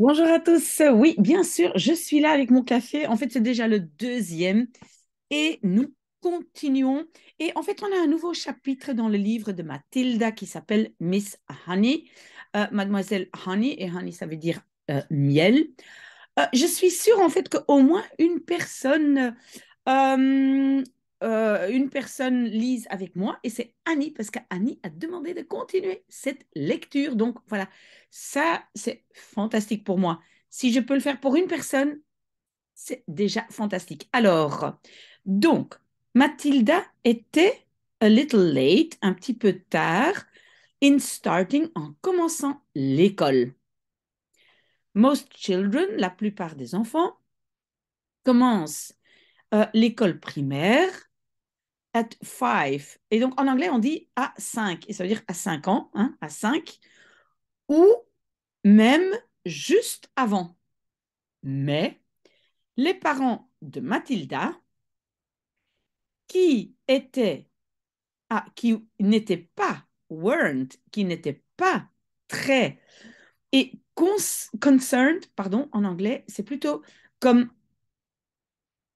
Bonjour à tous. Oui, bien sûr, je suis là avec mon café. En fait, c'est déjà le deuxième. Et nous continuons. Et en fait, on a un nouveau chapitre dans le livre de Mathilda qui s'appelle Miss Honey. Euh, Mademoiselle Honey, et Honey, ça veut dire euh, miel. Euh, je suis sûre, en fait, qu'au moins une personne euh, une personne lise avec moi et c'est Annie parce qu'Annie a demandé de continuer cette lecture. Donc voilà, ça c'est fantastique pour moi. Si je peux le faire pour une personne, c'est déjà fantastique. Alors, donc, Mathilda était a little late, un petit peu tard, in starting, en commençant l'école. Most children, la plupart des enfants, commencent euh, l'école primaire at five. Et donc en anglais, on dit à 5, et ça veut dire à 5 ans, hein, à 5, ou même juste avant. Mais les parents de Mathilda, qui étaient, ah, qui n'étaient pas, weren't, qui n'étaient pas très, et concerned, pardon, en anglais, c'est plutôt comme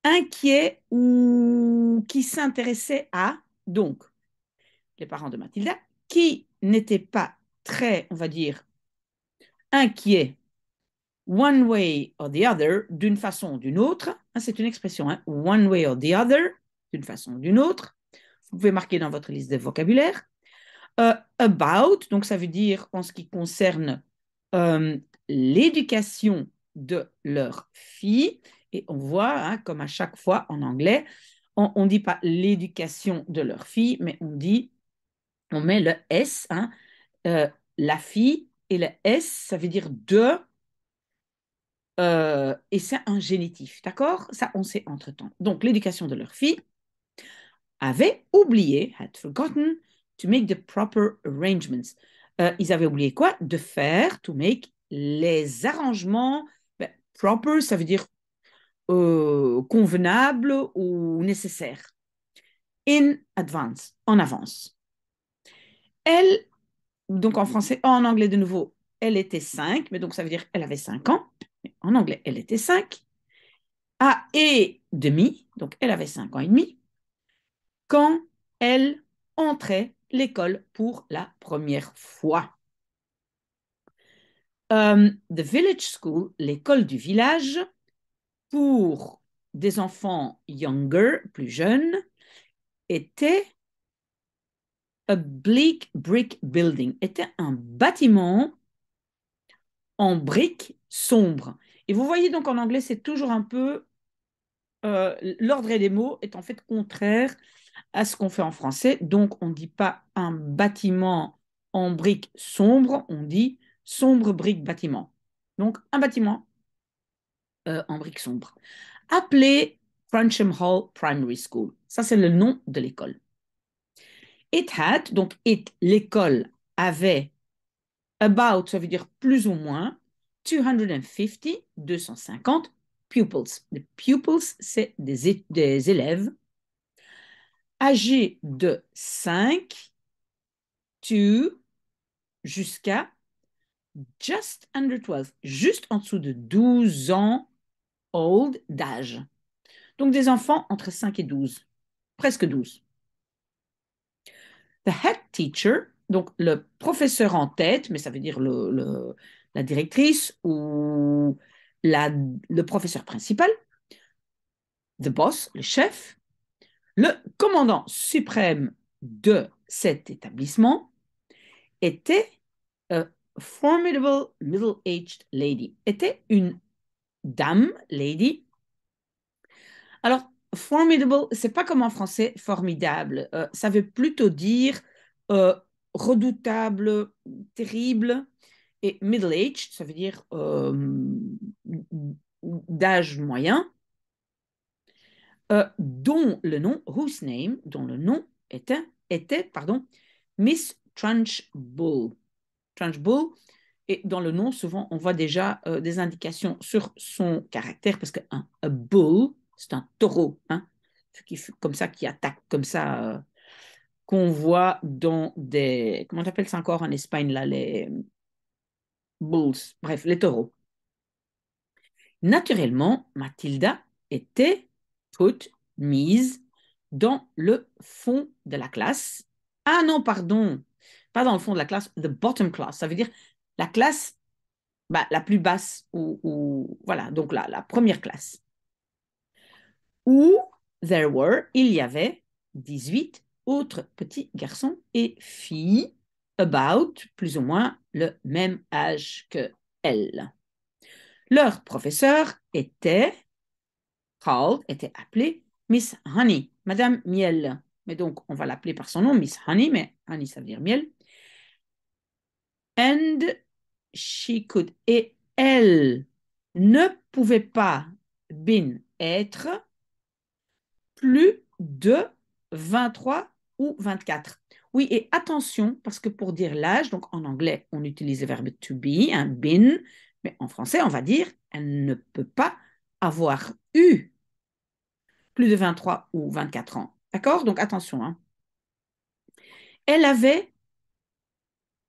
inquiets ou qui s'intéressaient à, donc, les parents de Mathilda, qui n'étaient pas très, on va dire, inquiets, one way or the other, d'une façon ou d'une autre. Ah, c'est une expression, hein. one way or the other, d'une façon ou d'une autre. Vous pouvez marquer dans votre liste de vocabulaire. Euh, about, donc ça veut dire en ce qui concerne euh, l'éducation de leur fille et on voit, hein, comme à chaque fois en anglais, on ne dit pas l'éducation de leur fille, mais on dit, on met le S, hein, euh, la fille, et le S, ça veut dire de, euh, et c'est un génitif, d'accord Ça, on sait entre-temps. Donc, l'éducation de leur fille avait oublié, had forgotten, to make the proper arrangements. Euh, ils avaient oublié quoi De faire, to make les arrangements. Ben, proper, ça veut dire euh, convenable ou nécessaire. In advance, en avance. Elle, donc en français, en anglais de nouveau, elle était 5, mais donc ça veut dire elle avait 5 ans. En anglais, elle était 5. À et demi, donc elle avait 5 ans et demi, quand elle entrait l'école pour la première fois. Euh, the village school, l'école du village, pour des enfants younger, plus jeunes, était a bleak brick building, était un bâtiment en briques sombre. Et vous voyez donc en anglais, c'est toujours un peu... Euh, l'ordre des mots est en fait contraire à ce qu'on fait en français. Donc on ne dit pas un bâtiment en briques sombre, on dit sombre brique bâtiment. Donc un bâtiment euh, en briques sombres, Appelé Frencham Hall Primary School. Ça, c'est le nom de l'école. It had, donc it, l'école avait about, ça veut dire plus ou moins, 250, 250 pupils. Les pupils, c'est des, des élèves âgés de 5 to jusqu'à just under 12, juste en dessous de 12 ans old d'âge. Donc des enfants entre 5 et 12, presque 12. The head teacher, donc le professeur en tête, mais ça veut dire la directrice ou la, le professeur principal, the boss, le chef, le commandant suprême de cet établissement était a formidable middle-aged lady, était une dame, lady. Alors, formidable, c'est pas comme en français formidable. Euh, ça veut plutôt dire euh, redoutable, terrible. Et middle-aged, ça veut dire euh, d'âge moyen, dont le nom, whose name, dont le nom était, était pardon, Miss Trunchbull. Trunchbull, et dans le nom, souvent, on voit déjà euh, des indications sur son caractère, parce qu'un un bull, c'est un taureau, hein. qui, comme ça, qui attaque, comme ça, euh, qu'on voit dans des. Comment appelle ça encore en Espagne, là, les bulls, bref, les taureaux. Naturellement, Mathilda était toute mise dans le fond de la classe. Ah non, pardon, pas dans le fond de la classe, the bottom class. Ça veut dire la classe bah, la plus basse, ou, voilà, donc la, la, première classe. Où there were, il y avait 18 autres petits garçons et filles, about plus ou moins le même âge que elle. Leur professeur était, called, était appelé Miss Honey, Madame Miel. Mais donc, on va l'appeler par son nom, Miss Honey, mais Honey, ça veut dire miel. And she could. Et elle ne pouvait pas, bin, être plus de 23 ou 24. Oui, et attention, parce que pour dire l'âge, donc en anglais, on utilise le verbe to be, un hein, bin, mais en français, on va dire, elle ne peut pas avoir eu plus de 23 ou 24 ans. D'accord Donc attention. Hein. Elle avait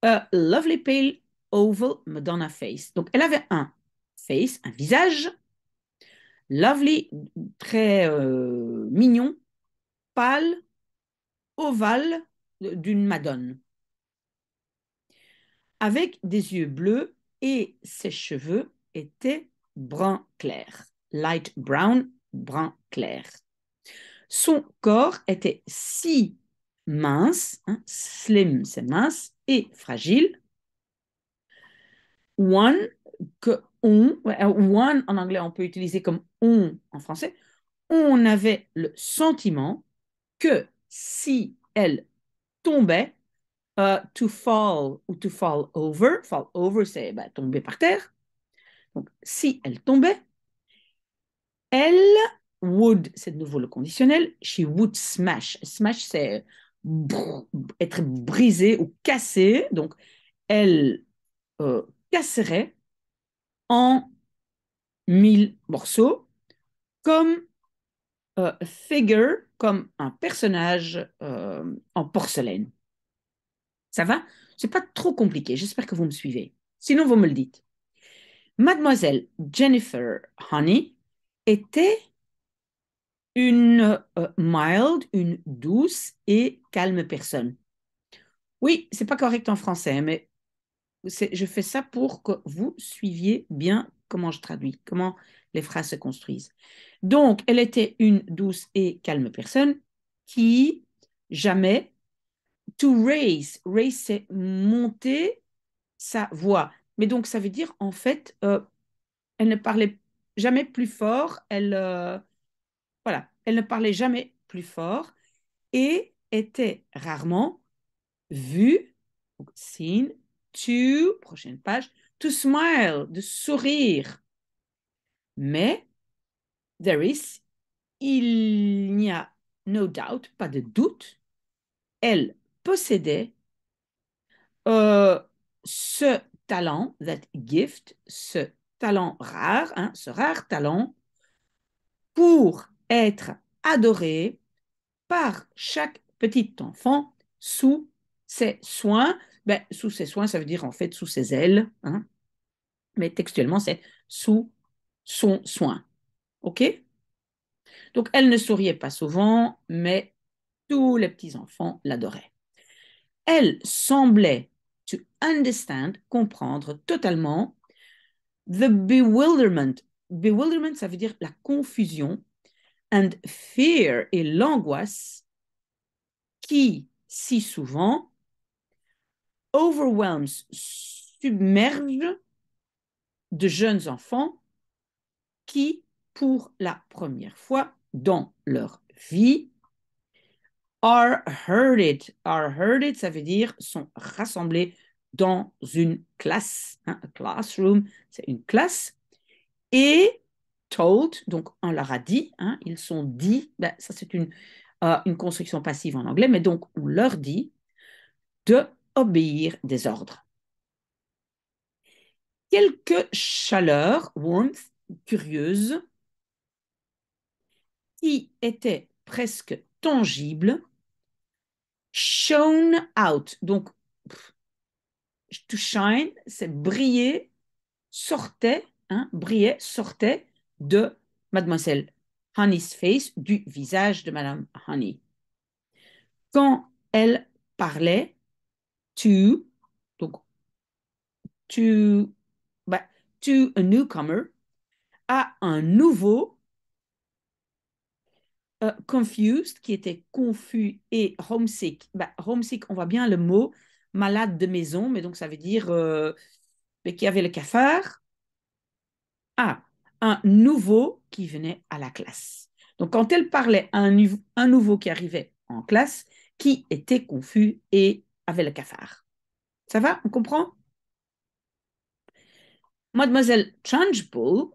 a lovely pale oval Madonna face. Donc, elle avait un face, un visage, lovely, très euh, mignon, pâle, ovale euh, d'une madone, avec des yeux bleus et ses cheveux étaient brun clair, light brown, brun clair. Son corps était si mince, hein, slim c'est mince, et fragile, one, que on, euh, one en anglais, on peut utiliser comme on en français, on avait le sentiment que si elle tombait, euh, to fall ou to fall over, fall over c'est bah, tomber par terre, donc si elle tombait, elle would, c'est de nouveau le conditionnel, she would smash. Smash, c'est être brisé ou cassé. donc elle euh, casserait en mille morceaux comme euh, figure, comme un personnage euh, en porcelaine. Ça va C'est pas trop compliqué, j'espère que vous me suivez. Sinon, vous me le dites. Mademoiselle Jennifer Honey était une euh, mild, une douce et calme personne. Oui, c'est pas correct en français, mais je fais ça pour que vous suiviez bien comment je traduis, comment les phrases se construisent. Donc, elle était une douce et calme personne qui jamais to raise, raise c'est monter sa voix. Mais donc ça veut dire en fait, euh, elle ne parlait jamais plus fort. Elle euh, voilà, elle ne parlait jamais plus fort et était rarement vue, seen, to, prochaine page, to smile, de sourire. Mais, there is, il n'y a no doubt, pas de doute, elle possédait euh, ce talent, that gift, ce talent rare, hein, ce rare talent, pour être adorée par chaque petit enfant sous ses soins, ben, sous ses soins, ça veut dire en fait sous ses ailes, hein. mais textuellement, c'est sous son soin. OK Donc, elle ne souriait pas souvent, mais tous les petits-enfants l'adoraient. Elle semblait to understand, comprendre totalement the bewilderment. Bewilderment, ça veut dire la confusion, and fear et l'angoisse qui, si souvent, overwhelms, submerge de jeunes enfants qui, pour la première fois dans leur vie, are herded. Are herded, ça veut dire sont rassemblés dans une classe. Hein, a classroom, c'est une classe. Et told, donc on leur a dit, hein, ils sont dit, ben, ça c'est une, euh, une construction passive en anglais, mais donc on leur dit de obéir des ordres. Quelques chaleurs, warmth, curieuses, qui était presque tangible, shone out. Donc, to shine, c'est briller, sortait, hein, brillait, sortait de mademoiselle Honey's face, du visage de madame Honey. Quand elle parlait, to, donc to, bah, to a newcomer, à un nouveau, euh, confused, qui était confus, et homesick. Bah, homesick, on voit bien le mot malade de maison, mais donc ça veut dire euh, qui avait le cafard, à ah, un nouveau qui venait à la classe. Donc quand elle parlait à un, un nouveau qui arrivait en classe, qui était confus et avait le cafard. Ça va On comprend Mademoiselle Changebull,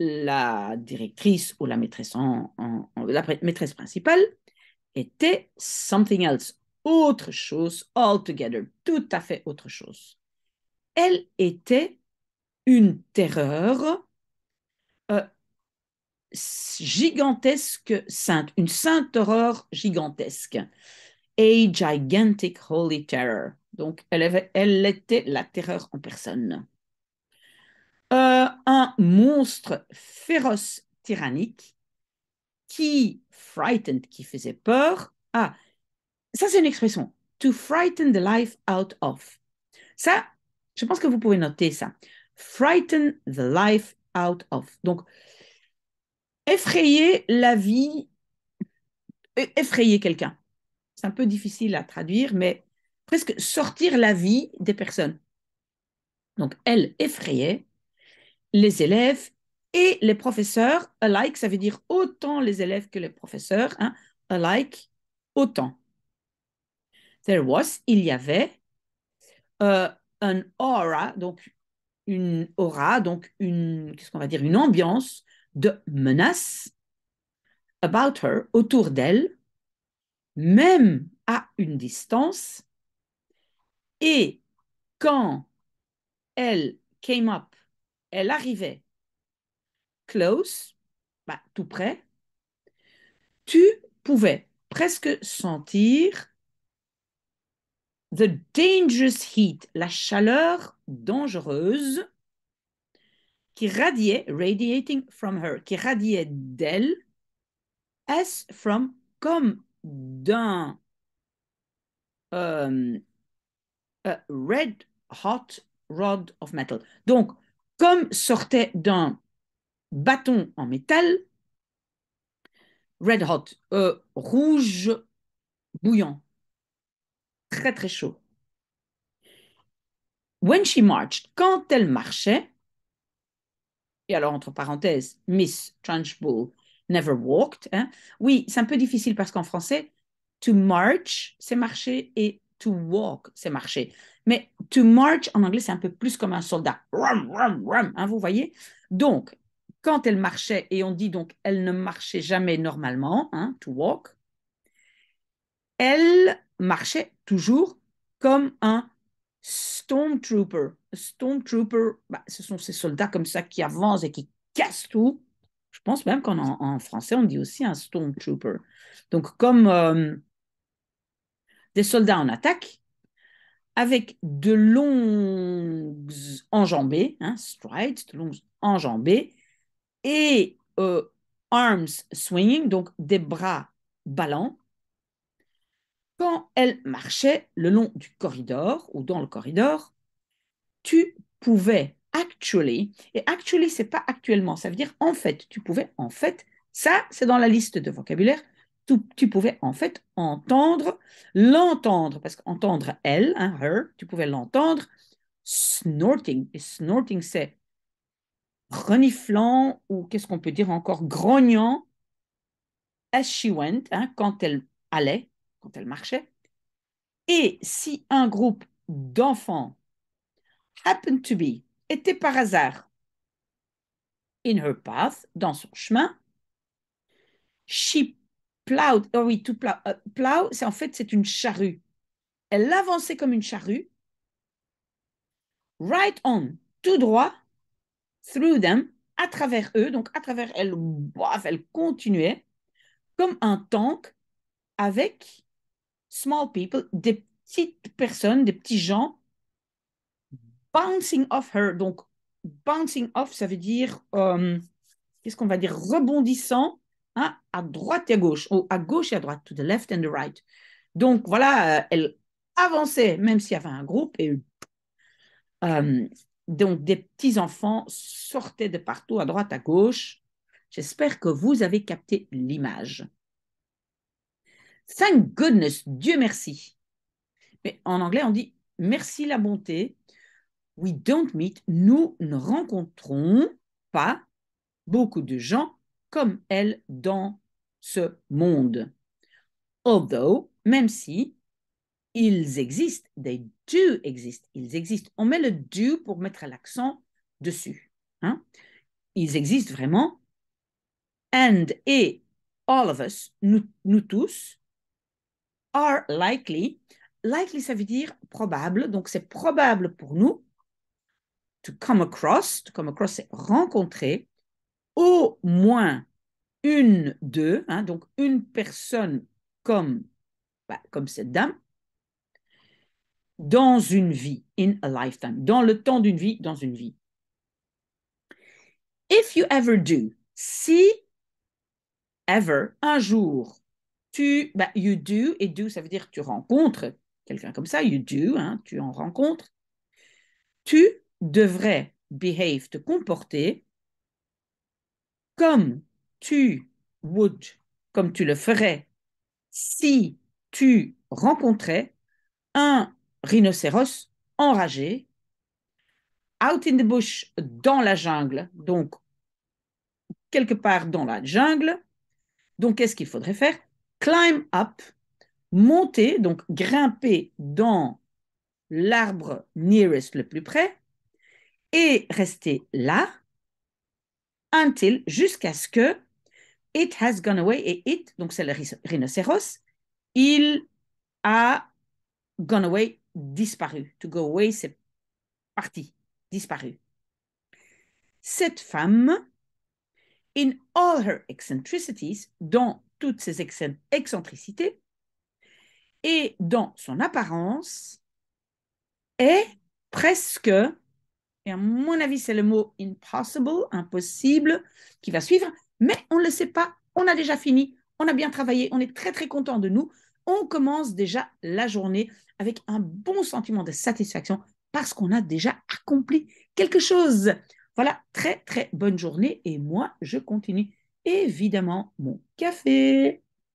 la directrice ou la maîtresse, en, maîtresse principale, était something else, autre chose, altogether, tout à fait autre chose. Elle était une terreur euh, gigantesque, sainte, une sainte horreur gigantesque a gigantic holy terror. Donc, elle, avait, elle était la terreur en personne. Euh, un monstre féroce, tyrannique, qui frightened, qui faisait peur. Ah, ça c'est une expression. To frighten the life out of. Ça, je pense que vous pouvez noter ça. Frighten the life out of. Donc, effrayer la vie, e-, effrayer quelqu'un c'est un peu difficile à traduire, mais presque sortir la vie des personnes. Donc, elle effrayait les élèves et les professeurs, alike, ça veut dire autant les élèves que les professeurs, hein, alike, autant. There was, il y avait, euh, un an aura, donc une aura, donc une, qu'est-ce qu'on va dire, une ambiance de menace about her, autour d'elle, même à une distance. Et quand elle came up, elle arrivait close, bah, tout près, tu pouvais presque sentir the dangerous heat, la chaleur dangereuse qui radiait, radiating from her, qui radiait d'elle, as from, comme d'un euh, euh, red hot rod of metal. Donc, comme sortait d'un bâton en métal, red hot, euh, rouge bouillant, très très chaud. When she marched, quand elle marchait, et alors entre parenthèses, Miss Trunchbull never walked. Hein. Oui, c'est un peu difficile parce qu'en français, to march, c'est marcher et to walk, c'est marcher. Mais to march en anglais, c'est un peu plus comme un soldat. Rum, rum, rum, hein, vous voyez Donc, quand elle marchait, et on dit donc elle ne marchait jamais normalement, hein, to walk, elle marchait toujours comme un stormtrooper. Stormtrooper, bah, ce sont ces soldats comme ça qui avancent et qui cassent tout. Je pense même qu'en en français, on dit aussi un stormtrooper. Donc, comme euh, des soldats en attaque, avec de longues enjambées, hein, strides, de longues enjambées, et euh, arms swinging, donc des bras ballants, quand elle marchait le long du corridor ou dans le corridor, tu pouvais actually. Et actually, c'est pas actuellement, ça veut dire en fait. Tu pouvais en fait, ça c'est dans la liste de vocabulaire, tu, pouvais en fait entendre, l'entendre, parce qu'entendre elle, hein, her, tu pouvais l'entendre, snorting. Et snorting, c'est reniflant ou qu'est-ce qu'on peut dire encore, grognant, as she went, hein, quand elle allait, quand elle marchait. Et si un groupe d'enfants happened to be était par hasard. In her path, dans son chemin, she plowed. Oh oui, to plow, euh, c'est en fait c'est une charrue. Elle avançait comme une charrue. Right on, tout droit, through them, à travers eux, donc à travers elle, bof, elle continuait comme un tank avec small people, des petites personnes, des petits gens bouncing off her. Donc, bouncing off, ça veut dire, euh, qu'est-ce qu'on va dire, rebondissant hein, à droite et à gauche, ou à gauche et à droite, to the left and the right. Donc, voilà, euh, elle avançait, même s'il y avait un groupe, et euh, donc des petits-enfants sortaient de partout, à droite, à gauche. J'espère que vous avez capté l'image. Thank goodness, Dieu merci. Mais en anglais, on dit merci la bonté we don't meet, nous ne rencontrons pas beaucoup de gens comme elle dans ce monde. Although, même si, ils existent, they do exist, ils existent. On met le do pour mettre l'accent dessus. Hein. Ils existent vraiment. And et all of us, nous, nous tous, are likely. Likely, ça veut dire probable, donc c'est probable pour nous to come across, to come across, c'est rencontrer au moins une d'eux, hein, donc une personne comme, bah, comme cette dame, dans une vie, in a lifetime, dans le temps d'une vie, dans une vie. If you ever do, si ever, un jour, tu, bah, you do, et do, ça veut dire tu rencontres quelqu'un comme ça, you do, hein, tu en rencontres, tu devrais behave, te comporter comme tu would, comme tu le ferais si tu rencontrais un rhinocéros enragé, out in the bush, dans la jungle, donc quelque part dans la jungle. Donc qu'est-ce qu'il faudrait faire Climb up, monter, donc grimper dans l'arbre nearest le plus près, et rester là until jusqu'à ce que it has gone away et it donc c'est le rhinocéros il a gone away disparu to go away c'est parti disparu cette femme in all her eccentricities dans toutes ses excentricités et dans son apparence est presque à mon avis, c'est le mot impossible, impossible, qui va suivre. Mais on ne le sait pas, on a déjà fini, on a bien travaillé, on est très très content de nous. On commence déjà la journée avec un bon sentiment de satisfaction parce qu'on a déjà accompli quelque chose. Voilà, très très bonne journée et moi, je continue évidemment mon café.